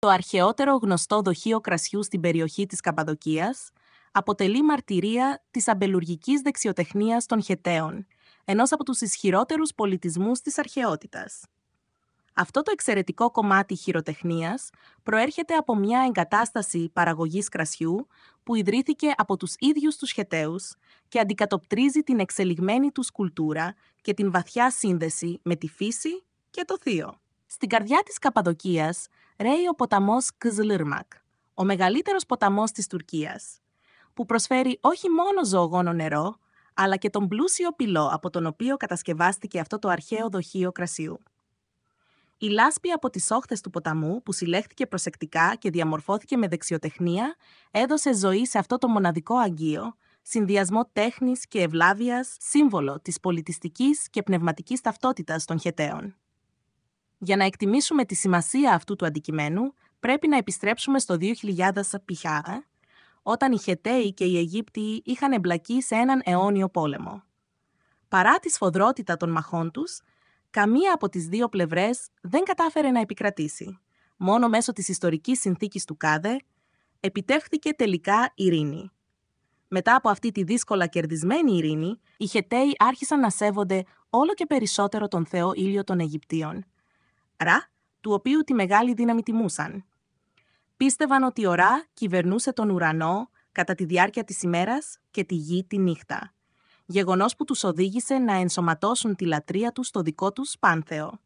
Το αρχαιότερο γνωστό δοχείο κρασιού στην περιοχή της Καπαδοκίας αποτελεί μαρτυρία της αμπελουργικής δεξιοτεχνίας των Χεταίων, ενός από τους ισχυρότερους πολιτισμούς της αρχαιότητας. Αυτό το εξαιρετικό κομμάτι χειροτεχνίας προέρχεται από μια εγκατάσταση παραγωγής κρασιού που ιδρύθηκε από τους ίδιους τους χεταίους και αντικατοπτρίζει την εξελιγμένη τους κουλτούρα και την βαθιά σύνδεση με τη φύση και το θείο. Στην καρδιά της Καπαδοκίας ρέει ο ποταμός Κζλίρμακ, ο μεγαλύτερος ποταμός της Τουρκίας, που προσφέρει όχι μόνο ζωογόνο νερό, αλλά και τον πλούσιο πυλό από τον οποίο κατασκευάστηκε αυτό το αρχαίο δοχείο κρασιού. Η λάσπη από τις όχθες του ποταμού, που συλλέχθηκε προσεκτικά και διαμορφώθηκε με δεξιοτεχνία, έδωσε ζωή σε αυτό το μοναδικό αγγείο, συνδυασμό τέχνης και ευλάβειας, σύμβολο της πολιτιστικής και πνευματικής ταυτότητας των χεταίων. Για να εκτιμήσουμε τη σημασία αυτού του αντικειμένου, πρέπει να επιστρέψουμε στο 2000 π.χ., όταν οι Χεταίοι και οι Αιγύπτιοι είχαν εμπλακεί σε έναν αιώνιο πόλεμο. Παρά τη σφοδρότητα των μαχών τους, καμία από τις δύο πλευρές δεν κατάφερε να επικρατήσει. Μόνο μέσω της ιστορικής συνθήκης του Κάδε, επιτεύχθηκε τελικά ειρήνη. Μετά από αυτή τη δύσκολα κερδισμένη ειρήνη, οι Χεταίοι άρχισαν να σέβονται όλο και περισσότερο τον Θεό Ήλιο των Αιγυπτίων Ρα, του οποίου τη μεγάλη δύναμη τιμούσαν. Πίστευαν ότι ο Ρα κυβερνούσε τον ουρανό κατά τη διάρκεια της ημέρας και τη γη τη νύχτα. Γεγονός που τους οδήγησε να ενσωματώσουν τη λατρεία τους στο δικό τους πάνθεο.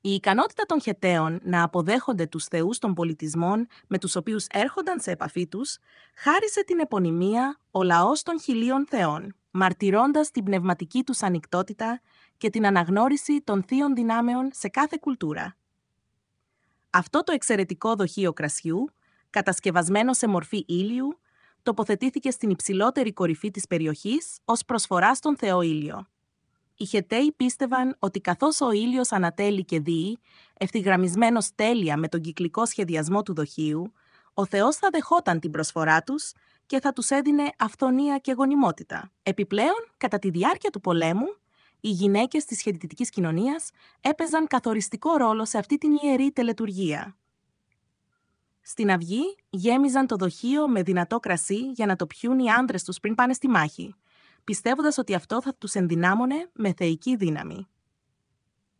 Η ικανότητα των χεταίων να αποδέχονται τους θεούς των πολιτισμών με τους οποίους έρχονταν σε επαφή τους, χάρισε την επωνυμία «Ο λαός των χιλίων θεών» μαρτυρώντας την πνευματική τους ανοιχτότητα και την αναγνώριση των θείων δυνάμεων σε κάθε κουλτούρα. Αυτό το εξαιρετικό δοχείο κρασιού, κατασκευασμένο σε μορφή ήλιου, τοποθετήθηκε στην υψηλότερη κορυφή της περιοχής ως προσφορά στον Θεό ήλιο. Οι χεταίοι πίστευαν ότι καθώς ο ήλιος ανατέλει και δει, ευθυγραμμισμένος τέλεια με τον κυκλικό σχεδιασμό του δοχείου, ο Θεός θα δεχόταν την προσφορά τους και θα τους έδινε αυθονία και γονιμότητα. Επιπλέον, κατά τη διάρκεια του πολέμου, οι γυναίκες της σχεδιτικής κοινωνίας έπαιζαν καθοριστικό ρόλο σε αυτή την ιερή τελετουργία. Στην αυγή γέμιζαν το δοχείο με δυνατό κρασί για να το πιούν οι άντρε τους πριν πάνε στη μάχη, πιστεύοντας ότι αυτό θα τους ενδυνάμωνε με θεϊκή δύναμη.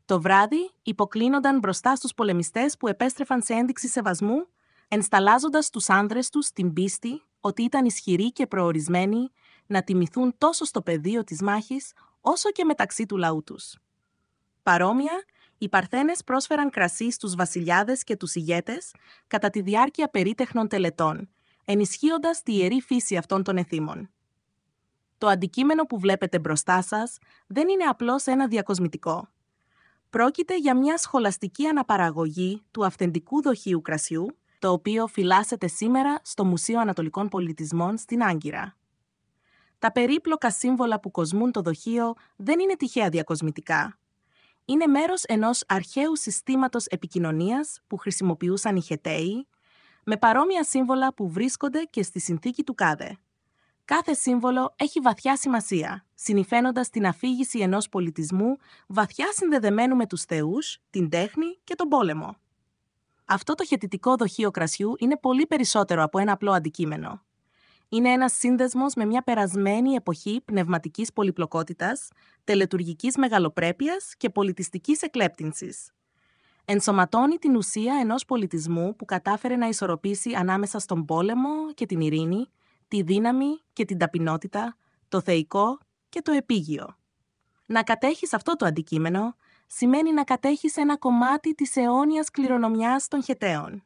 Το βράδυ υποκλίνονταν μπροστά στους πολεμιστές που επέστρεφαν σε ένδειξη σεβασμού, ενσταλάζοντας τους άνδρες τους την πίστη, ότι ήταν ισχυροί και προορισμένοι να τιμηθούν τόσο στο πεδίο της μάχης, όσο και μεταξύ του λαού τους. Παρόμοια, οι Παρθένες πρόσφεραν κρασί στους βασιλιάδες και τους ηγέτες κατά τη διάρκεια περίτεχνων τελετών, ενισχύοντας τη ιερή φύση αυτών των εθήμων. Το αντικείμενο που βλέπετε μπροστά σας δεν είναι απλώς ένα διακοσμητικό. Πρόκειται για μια σχολαστική αναπαραγωγή του αυθεντικού δοχείου κρασιού, το οποίο φυλάσσεται σήμερα στο Μουσείο Ανατολικών Πολιτισμών στην Άγκυρα. Τα περίπλοκα σύμβολα που κοσμούν το δοχείο δεν είναι τυχαία διακοσμητικά. Είναι μέρος ενός αρχαίου συστήματος επικοινωνίας που χρησιμοποιούσαν οι Χεταίοι, με παρόμοια σύμβολα που βρίσκονται και στη συνθήκη του ΚΑΔΕ. Κάθε σύμβολο έχει βαθιά σημασία, συνηφαίνοντας την αφήγηση ενός πολιτισμού βαθιά συνδεδεμένου με τους θεούς, την τέχνη και τον πόλεμο αυτό το χαιτητικό δοχείο κρασιού είναι πολύ περισσότερο από ένα απλό αντικείμενο. Είναι ένας σύνδεσμος με μια περασμένη εποχή πνευματικής πολυπλοκότητας, τελετουργικής μεγαλοπρέπειας και πολιτιστικής εκλέπτυνσης. Ενσωματώνει την ουσία ενός πολιτισμού που κατάφερε να ισορροπήσει ανάμεσα στον πόλεμο και την ειρήνη, τη δύναμη και την ταπεινότητα, το θεϊκό και το επίγειο. Να κατέχεις αυτό το αντικείμενο σημαίνει να κατέχεις ένα κομμάτι της αιώνιας κληρονομιάς των χεταίων.